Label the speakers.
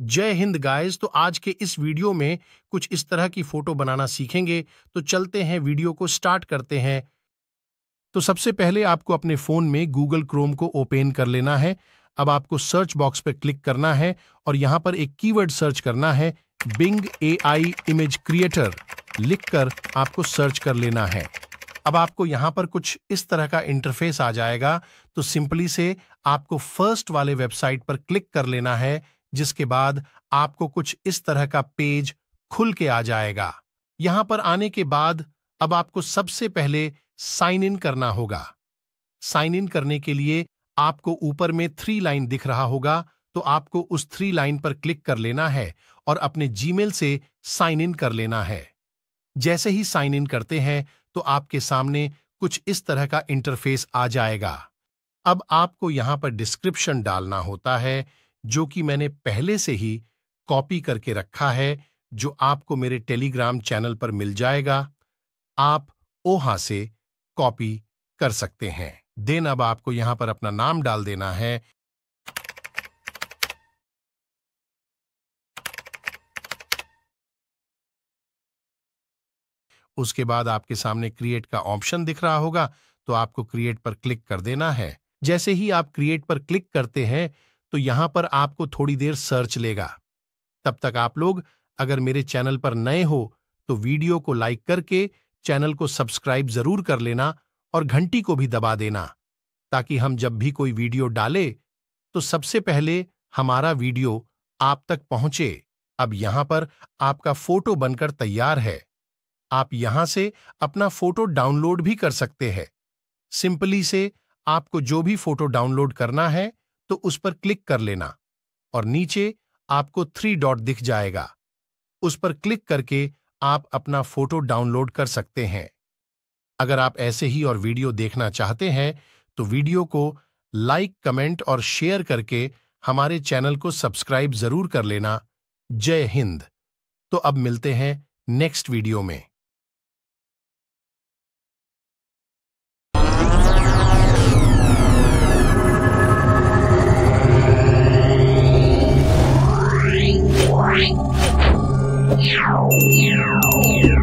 Speaker 1: जय हिंद गाइस तो आज के इस वीडियो में कुछ इस तरह की फोटो बनाना सीखेंगे तो चलते हैं वीडियो को स्टार्ट करते हैं तो सबसे पहले आपको अपने फ़ोन में गूगल क्रोम को ओपन कर लेना है अब आपको सर्च बॉक्स पर क्लिक करना है और यहां पर एक कीवर्ड सर्च करना है Bing A I image creator लिखकर आपको सर्च कर लेना है अब आपको यहां पर कुछ इस तरह का इंटरफेस आ जाएगा तो सिंपली से आपको फर्स्ट वाले वेबसाइट पर क्लिक कर लेना है जिसके बाद आपको कुछ इस तरह का पेज खुल के आ जाएगा यहां पर आने के बाद अब आपको सबसे पहले साइन इन करना होगा साइन इन करने के लिए आपको ऊपर में थ्री लाइन दिख रहा होगा तो आपको उस थ्री लाइन पर क्लिक कर लेना है और अपने जीमेल से साइन इन कर लेना है जैसे ही साइन इन करते हैं तो आपके सामने कुछ इस तरह का इंटरफेस आ जाएगा अब आपको यहां पर डिस्क्रिप्शन डालना होता है जो कि मैंने पहले से ही कॉपी करके रखा है जो आपको मेरे टेलीग्राम चैनल पर मिल जाएगा आप ओहा से कॉपी कर सकते हैं देन अब आपको यहां पर अपना नाम डाल देना है उसके बाद आपके सामने क्रिएट का ऑप्शन दिख रहा होगा तो आपको क्रिएट पर क्लिक कर देना है जैसे ही आप क्रिएट पर क्लिक करते हैं तो यहां पर आपको थोड़ी देर सर्च लेगा तब तक आप लोग अगर मेरे चैनल पर नए हो तो वीडियो को लाइक करके चैनल को सब्सक्राइब जरूर कर लेना और घंटी को भी दबा देना ताकि हम जब भी कोई वीडियो डाले तो सबसे पहले हमारा वीडियो आप तक पहुंचे अब यहां पर आपका फोटो बनकर तैयार है आप यहां से अपना फोटो डाउनलोड भी कर सकते हैं सिंपली से आपको जो भी फोटो डाउनलोड करना है तो उस पर क्लिक कर लेना और नीचे आपको थ्री डॉट दिख जाएगा उस पर क्लिक करके आप अपना फोटो डाउनलोड कर सकते हैं अगर आप ऐसे ही और वीडियो देखना चाहते हैं तो वीडियो को लाइक कमेंट और शेयर करके हमारे चैनल को सब्सक्राइब जरूर कर लेना जय हिंद तो अब मिलते हैं नेक्स्ट वीडियो में Yeah. meow, meow.